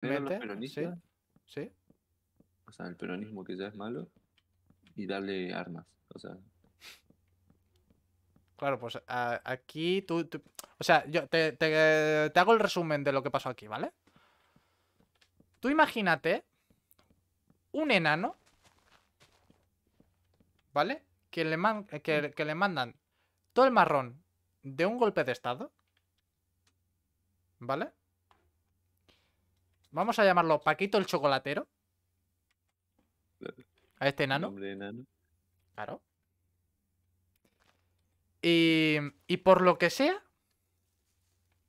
los peronistas? ¿Sí? O sea, el peronismo que ya es malo y darle armas. O sea. Claro, pues aquí tú, O sea, yo te, te, hago el resumen de lo que pasó aquí, ¿vale? Tú imagínate un enano, ¿vale? Que le, que le mandan todo el marrón de un golpe de estado, ¿vale? Vamos a llamarlo Paquito el Chocolatero. A este enano. Claro. Y, y por lo que sea,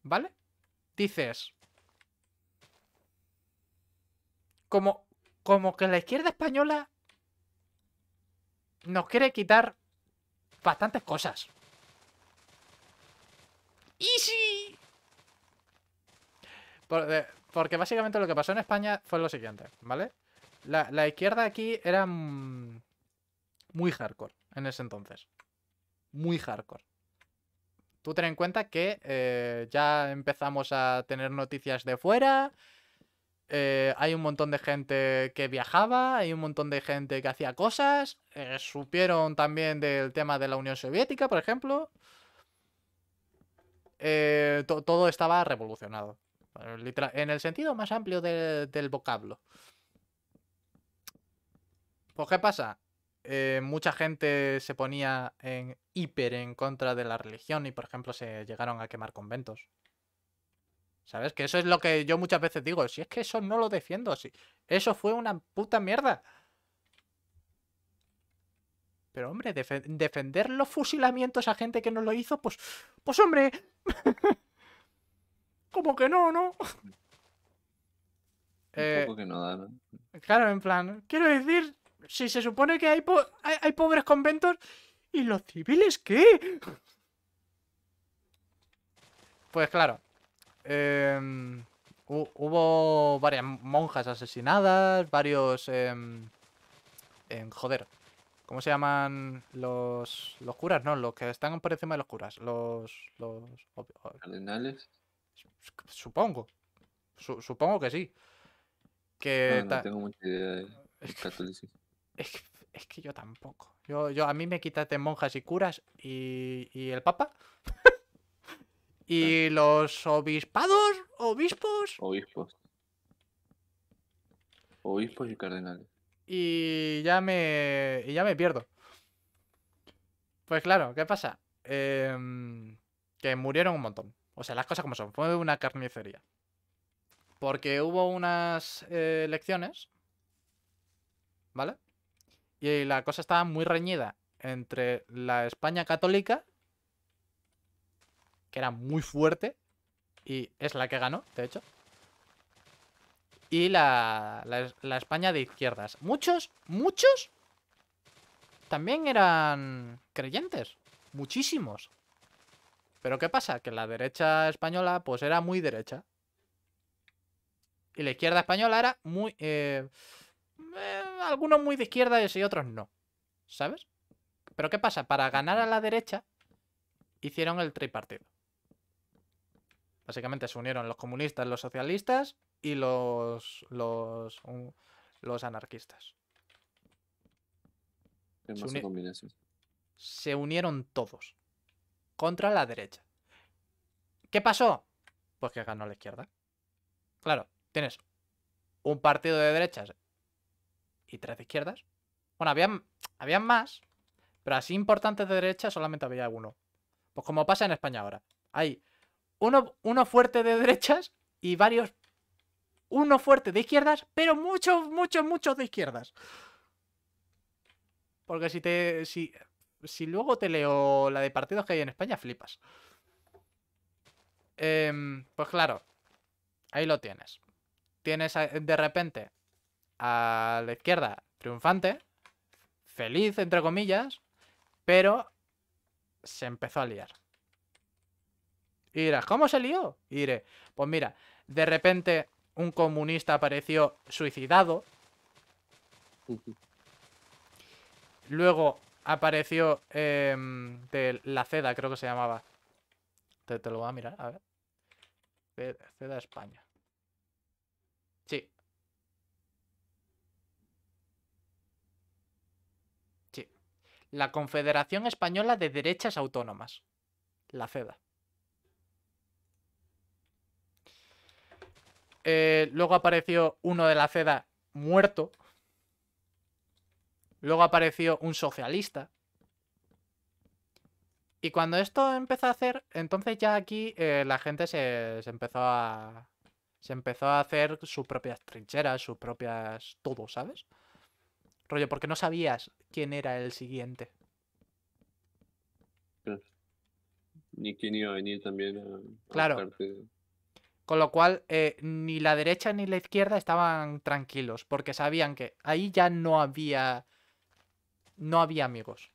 ¿vale? Dices, como, como que la izquierda española nos quiere quitar bastantes cosas. Y sí. Por, eh, porque básicamente lo que pasó en España fue lo siguiente, ¿vale? La, izquierda aquí era mm, muy hardcore en ese entonces. Muy hardcore. Tú ten en cuenta que eh, ya empezamos a tener noticias de fuera. Eh, hay un montón de gente que viajaba, hay un montón de gente que hacía cosas. Eh, supieron también del tema de la Unión Soviética, por ejemplo. todo estaba revolucionado. Literal, en el sentido más amplio del vocablo. Pues, ¿qué pasa? Eh, mucha gente se ponía en hiper en contra de la religión y, por ejemplo, se llegaron a quemar conventos. ¿Sabes? Que eso es lo que yo muchas veces digo. Si es que eso no lo defiendo. así. eso fue una puta mierda. Pero, hombre, defender los fusilamientos a gente que no lo hizo, pues. Pues, hombre. Como que no, ¿no? Un poco eh, que no da, ¿no? Claro, en plan, quiero decir, si se supone que hay, hay, pobres conventos, ¿y los civiles qué? Pues claro, em, hubo varias monjas asesinadas, varios... Eh, joder, ¿cómo se llaman los, los curas? No, los que están por encima de los curas, los... los... ¿Cardenales? Supongo. supongo que sí. Que no, tengo mucha idea de es que, Es que, yo tampoco. Yo, yo, a mí me quitaste monjas y curas y, el papa. y los obispados, obispos. Obispos. Obispos y cardenales. Y ya me, y ya me pierdo. Pues claro, ¿qué pasa? Em, que murieron un montón. O sea, las cosas como son. Fue una carnicería. Porque hubo unas eh, elecciones. ¿Vale? Y la cosa estaba muy reñida entre la España católica, que era muy fuerte, y es la que ganó, de hecho, y la, la España de izquierdas. Muchos, muchos, también eran creyentes. Muchísimos. Pero ¿qué pasa? Que la derecha española pues era muy derecha. Y la izquierda española era muy... Eh, eh, algunos muy de izquierda y otros no. ¿Sabes? Pero ¿qué pasa? Para ganar a la derecha hicieron el tripartido. Básicamente se unieron los comunistas, los socialistas y los, los, los anarquistas. se unieron todos contra la derecha. ¿Qué pasó? Pues que ganó la izquierda. Claro, tienes un partido de derechas y tres de izquierdas. Bueno, habían, habían más, pero así importantes de derechas solamente había uno. Pues como pasa en España ahora. Hay uno, fuerte de derechas y varios... Uno fuerte de izquierdas, pero muchos, muchos, muchos de izquierdas. Porque si te... Si, si luego te leo la de partidos que hay en España, flipas. Em, pues claro, ahí lo tienes. Tienes de repente a la izquierda triunfante, feliz entre comillas, pero se empezó a liar. Y ¿cómo se lió? Y pues mira, de repente un comunista apareció suicidado. Luego apareció em, de la CEDA, creo que se llamaba. Te, lo voy a mirar, a ver. CEDA, España. Sí. Sí. La Confederación Española de Derechas Autónomas. La CEDA. Eh, luego apareció uno de la CEDA muerto, Luego apareció un socialista. Y cuando esto empezó a hacer, entonces ya aquí eh, la gente se, empezó a. Se empezó a hacer sus propias trincheras, sus propias. todo, ¿sabes? Rollo, porque no sabías quién era el siguiente. Ni quién iba a venir también a. Claro. Con lo cual, eh, ni la derecha ni la izquierda estaban tranquilos, porque sabían que ahí ya no había no había amigos.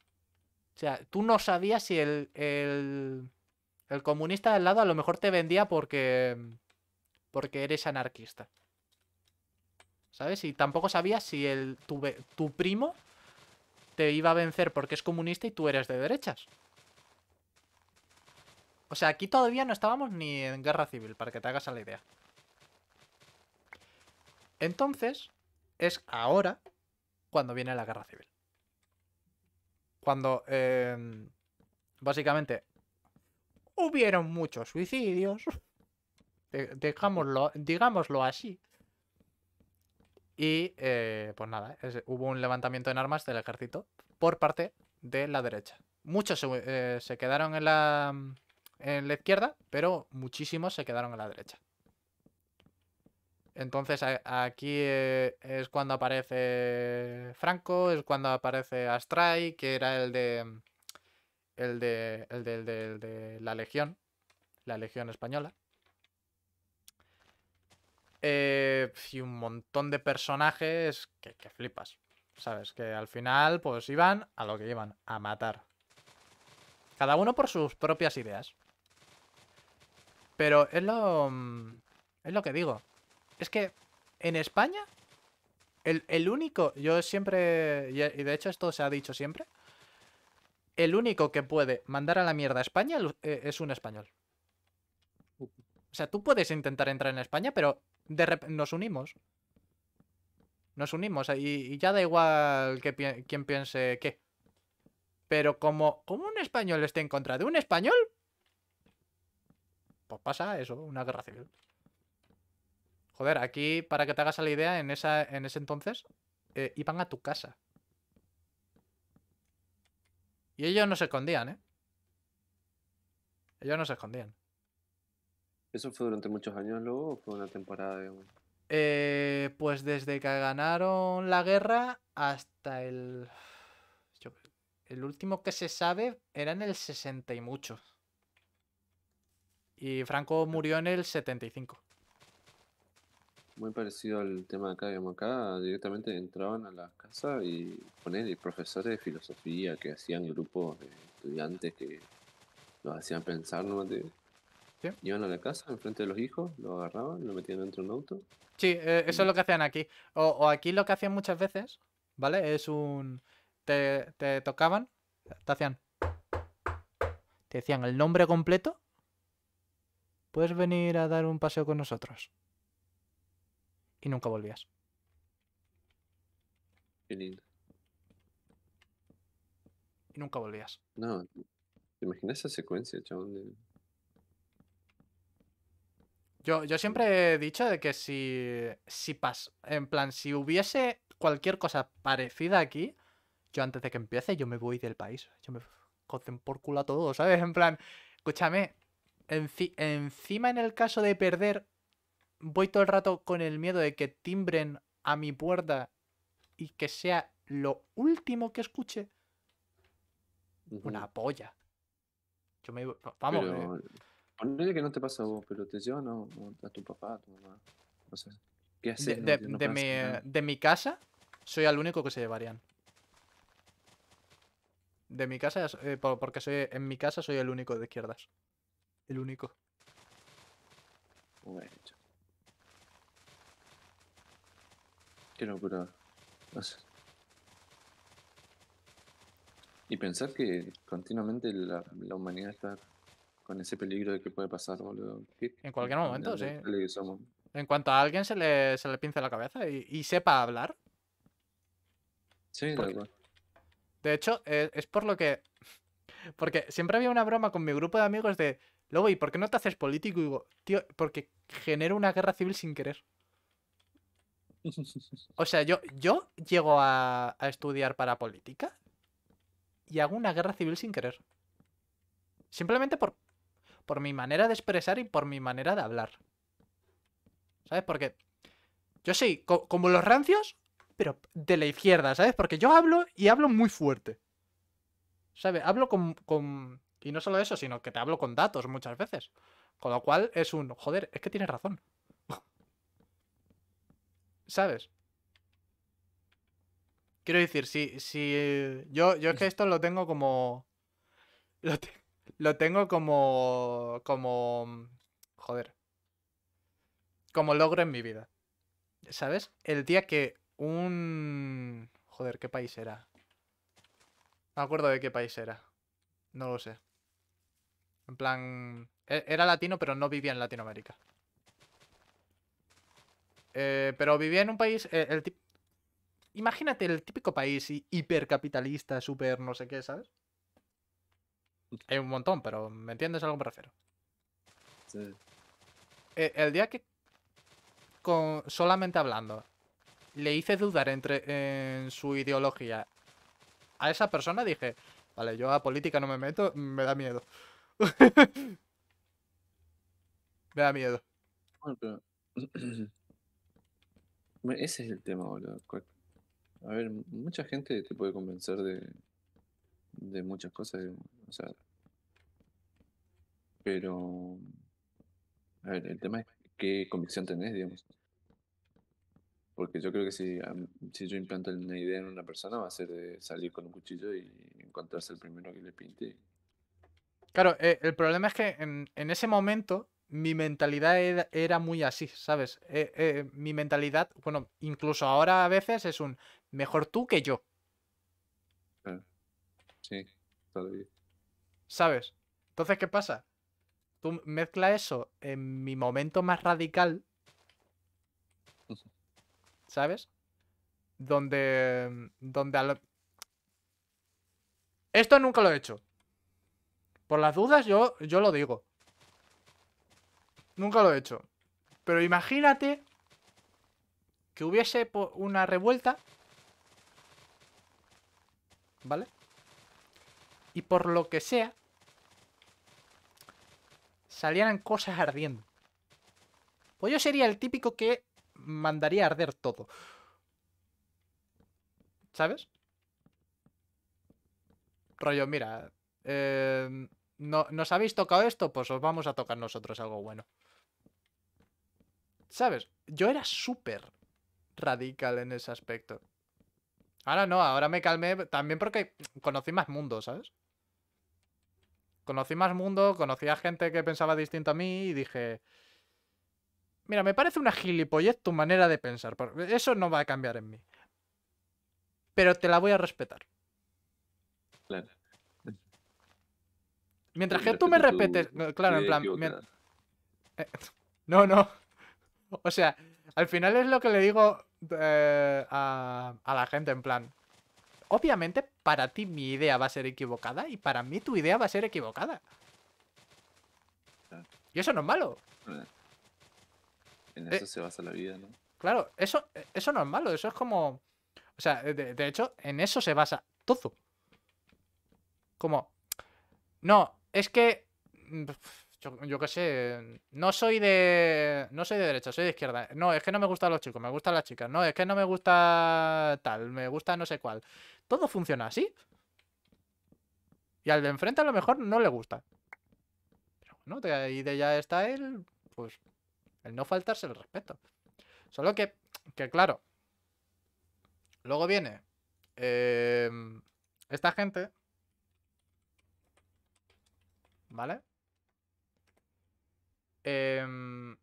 O sea, tú no sabías si el, el, comunista del lado a lo mejor te vendía porque, porque eres anarquista. ¿Sabes? Y tampoco sabías si el, tu, tu primo te iba a vencer porque es comunista y tú eres de derechas. O sea, aquí todavía no estábamos ni en guerra civil, para que te hagas a la idea. Entonces, es ahora cuando viene la guerra civil. Cuando, em, básicamente, hubieron muchos suicidios. Dejámoslo, digámoslo así. Y, eh, pues nada, hubo un levantamiento en armas del ejército por parte de la derecha. Muchos se eh, quedaron en la, en la izquierda, pero muchísimos se quedaron en la derecha. Entonces aquí eh, es cuando aparece Franco, es cuando aparece Astray, que era el de, mm, el de, el de, la Legión, la Legión Española. Eh, y un montón de personajes que, que flipas, ¿sabes? Que al final pues iban a lo que iban, a matar. Cada uno por sus propias ideas. Pero es lo... Mm, es lo que digo. Es que en España, el, único, yo siempre, y de hecho esto se ha dicho siempre, el único que puede mandar a la mierda a España eh, es un español. O sea, tú puedes intentar entrar en España, pero de repente nos unimos. Nos unimos y, ya da igual que piense qué. Pero como, como un español esté en contra de un español, pues pasa eso, una guerra civil. Joder, aquí, para que te hagas la idea, en, esa, en ese entonces eh, iban a tu casa. Y ellos no se escondían, ¿eh? Ellos no se escondían. ¿Eso fue durante muchos años luego o fue una temporada de... Eh, pues desde que ganaron la guerra hasta el... el último que se sabe era en el 60 y mucho. Y Franco murió en el 75 muy parecido al tema de acá, digamos, acá directamente entraban a las casas y ponían profesores de filosofía que hacían grupos de estudiantes que los hacían pensar, ¿no? Iban a la casa enfrente de los hijos, lo agarraban, lo metían dentro de un auto. Sí, eh, eso es lo que hacían aquí. O, aquí lo que hacían muchas veces, ¿vale? Es un... Te, te tocaban, te hacían... Te decían el nombre completo. ¿Puedes venir a dar un paseo con nosotros? y nunca volvías. Y nunca volvías. No, ¿te esa secuencia, chabón? Yo, yo, siempre he dicho de que si, si pas, en plan, si hubiese cualquier cosa parecida aquí, yo antes de que empiece, yo me voy del país. Yo me cocen por culo a todo, ¿sabes? En plan, escúchame, encima en el caso de perder, voy todo el rato con el miedo de que timbren a mi puerta y que sea lo último que escuche. Una polla. Yo me Vamos. Eh. Pero, que no te pasa a vos, pero te a, tu papá, a tu mamá. No sé. ¿Qué haces? De, mi, casa, soy el único que se llevarían. De mi casa, eh, porque soy en mi casa soy el único de izquierdas. El único. Bueno, Qué locura. y pensar que continuamente la, humanidad está con ese peligro de que puede pasar, boludo. En cualquier momento, sí. En cuanto a alguien se le, se le pince la cabeza y, sepa hablar. Sí, De hecho, eh, es, por lo que. Porque siempre había una broma con mi grupo de amigos de. Luego, ¿y por qué no te haces político? Y digo, tío, porque genero una guerra civil sin querer. O sea, yo, yo llego a, estudiar para política y hago una guerra civil sin querer. Simplemente por, por mi manera de expresar y por mi manera de hablar. ¿Sabes? Porque yo soy como los rancios, pero de la izquierda, ¿sabes? Porque yo hablo y hablo muy fuerte. ¿Sabes? Hablo con, con... Y no solo eso, sino que te hablo con datos muchas veces. Con lo cual es un... Joder, es que tienes razón. ¿Sabes? Quiero decir, si, si yo, yo es que esto lo tengo como... Lo, tengo como... Como... Joder. Como logro en mi vida. ¿Sabes? El día que un... Joder, ¿qué país era? No me acuerdo de qué país era. No lo sé. En plan... E, era latino, pero no vivía en Latinoamérica. Eh, pero vivía en un país. Eh, el Imagínate el típico país hipercapitalista, súper no sé qué, ¿sabes? Hay un montón, pero ¿me entiendes a lo que me refiero? Sí. Eh, el día que. Con, solamente hablando, le hice dudar entre en su ideología a esa persona, dije: Vale, yo a política no me meto, me da miedo. me da miedo. Ese es el tema, boludo. A ver, mucha gente te puede convencer de, muchas cosas. O sea, pero. A ver, el tema es qué convicción tenés, digamos. Porque yo creo que si, si yo implanto una idea en una persona, va a ser de salir con un cuchillo y encontrarse el primero que le pinte. Claro, eh, el problema es que en, en ese momento mi mentalidad era, muy así, ¿sabes? Eh, eh, mi mentalidad, bueno, incluso ahora a veces es un mejor tú que yo. Sí, todavía. ¿Sabes? Entonces, ¿qué pasa? Tú mezcla eso en mi momento más radical, ¿sabes? Donde. Mm, donde. Esto nunca lo he hecho. Por las dudas, yo, yo lo digo. Nunca lo he hecho. Pero imagínate que hubiese una revuelta. ¿Vale? Y por lo que sea, salieran cosas ardiendo. Pues yo sería el típico que mandaría a arder todo. ¿Sabes? Rollo, mira. Eh, no, nos habéis tocado esto, pues os vamos a tocar nosotros algo bueno. ¿Sabes? Yo era súper radical en ese aspecto. Ahora no, ahora me calmé también porque conocí más mundo, ¿sabes? Conocí más mundo, conocí a gente que pensaba distinto a mí y dije... Mira, me parece una gilipollez tu manera de pensar. Eso no va a cambiar en mí. Pero te la voy a respetar. Claro. Mientras que tú me respetes. claro, en plan. no, no. O sea, al final es lo que le digo eh, a, la gente, en plan. Obviamente, para ti mi idea va a ser equivocada y para mí tu idea va a ser equivocada. Y eso no es malo. Eh, en eh, eso se basa la vida, ¿no? Claro, eso, eso no es malo, eso es como... O sea, de hecho, en eso se basa todo. Como... No, es que. Mm, yo, qué sé. No soy de. No soy de derecha, soy de izquierda. No, es que no me gustan los chicos, me gustan las chicas. No, es que no me gusta tal, me gusta no sé cuál. Todo funciona así. Y al de enfrente a lo mejor no le gusta. Pero bueno, de ahí de ya está el. Pues. El no faltarse el respeto. Solo que. Que claro. Luego viene. Eh, esta gente ¿vale? Em,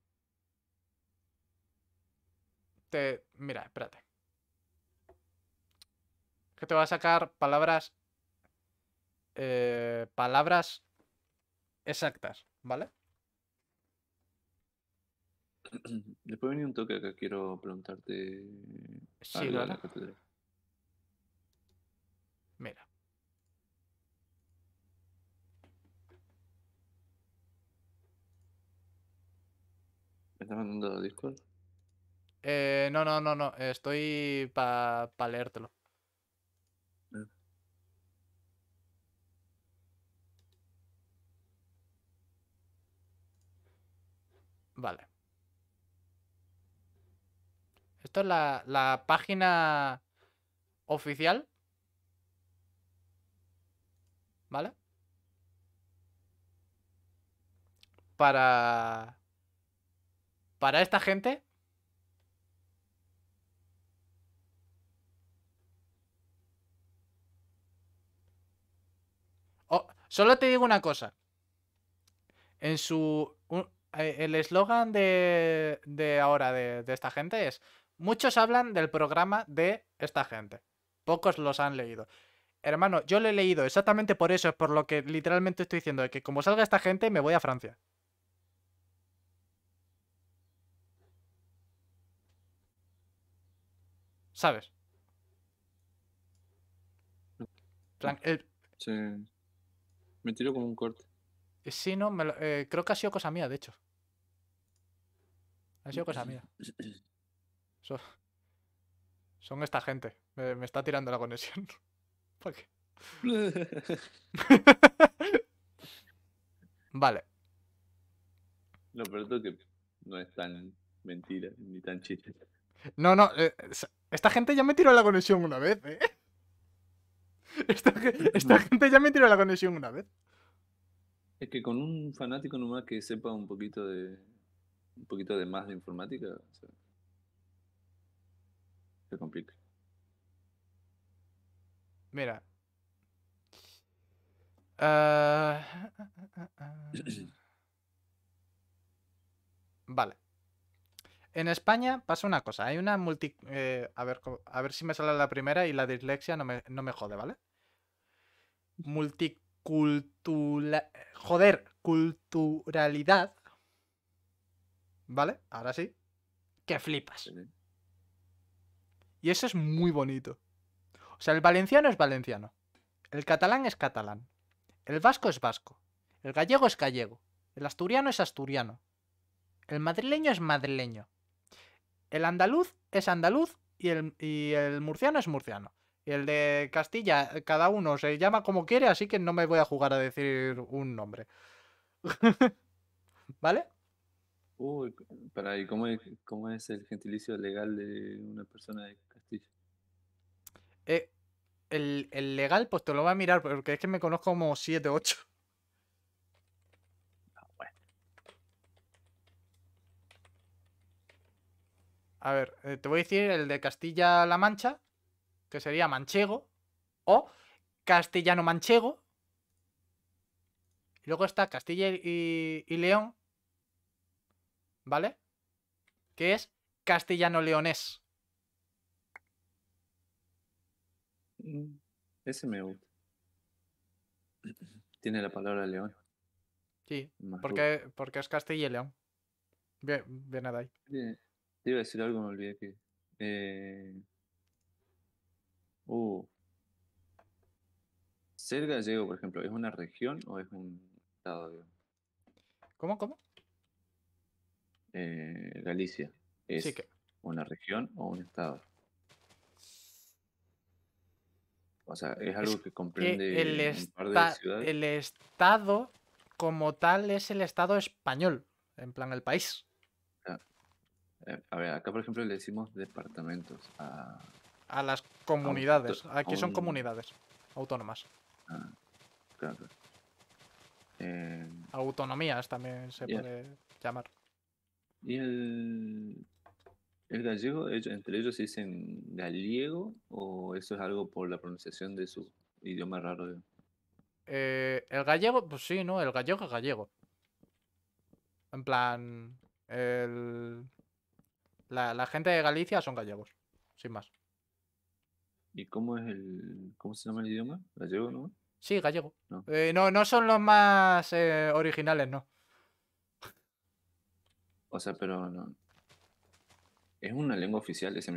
te, mira, espérate. Que te va a sacar palabras... Eh, palabras exactas, ¿vale? Después viene un toque que quiero preguntarte sí, Mira. Eh, no, no, no, no. Estoy para pa leértelo. Vale. Esto es la página oficial. ¿Vale? Para para esta gente, solo te digo una cosa. En su. Eh, el eslogan de, de, ahora de, esta gente es: Muchos hablan del programa de esta gente. Pocos los han leído. Hermano, yo lo he leído exactamente por eso, es por lo que literalmente estoy diciendo, de que como salga esta gente, me voy a Francia. ¿Sabes? Eh, me tiro como un corte. Eh, sí, no, eh, creo que ha sido cosa mía, de hecho. Ha sido cosa mía. son esta gente. Me, está tirando la conexión. vale. Lo no, que no es tan mentira ni tan chiste. No, no, eh, esta gente ya me tiró la conexión una vez, ¿eh? Esta, gente ya me tiró la conexión una vez. Es que con un fanático nomás que sepa un poquito de. un poquito de más de informática, se complica. Mira. Ah, ah, ah, vale. En España pasa una cosa, hay una multi... Eh, a, ver, a ver si me sale la primera y la dislexia no me, jode, ¿vale? Multicultural... Joder, culturalidad. ¿Vale? Ahora sí. Que flipas. Y eso es muy bonito. O sea, el valenciano es valenciano. El catalán es catalán. El vasco es vasco. El gallego es gallego. El asturiano es asturiano. El madrileño es madrileño. El andaluz es andaluz y el, murciano es murciano. Y el de Castilla, cada uno se llama como quiere, así que no me voy a jugar a decir un nombre. ¿Vale? Uy, para ¿y cómo es, el gentilicio legal de una persona de Castilla? Eh, el, el, legal, pues te lo voy a mirar, porque es que me conozco como 7, 8. A ver, eh, te voy a decir el de Castilla-La Mancha, que sería manchego, o castellano-manchego. Y luego está Castilla y, León, ¿vale? Que es castellano-leonés. Mm, ese me gusta. Tiene la eh, palabra león. Sí, porque, es Castilla y León. Bien, bien, nada ahí. Te iba a decir algo, me olvidé que. Eh, uh. ¿Ser gallego, por ejemplo, es una región o es un estado? ¿Cómo, cómo? Eh, Galicia. ¿Es una región o un estado? O sea, es algo que comprende el, un par de ciudades? el estado como tal es el estado español, en plan el país. Eh, a ver, acá por ejemplo le decimos departamentos a... A las comunidades. Aquí son comunidades autónomas. Ah, claro. Eh, Autonomías también se puede llamar. Y el... el gallego, entre ellos dicen gallego o eso es algo por la pronunciación de su idioma raro. Eh, el gallego, pues sí, ¿no? El gallego es gallego. En plan, el la, gente de Galicia son gallegos, sin más. ¿Y cómo es el. ¿Cómo se llama el idioma? ¿Gallego, no? Sí, gallego. No, eh, no, son los más eh, originales, no. O sea, pero no. ¿Es una lengua oficial? Ese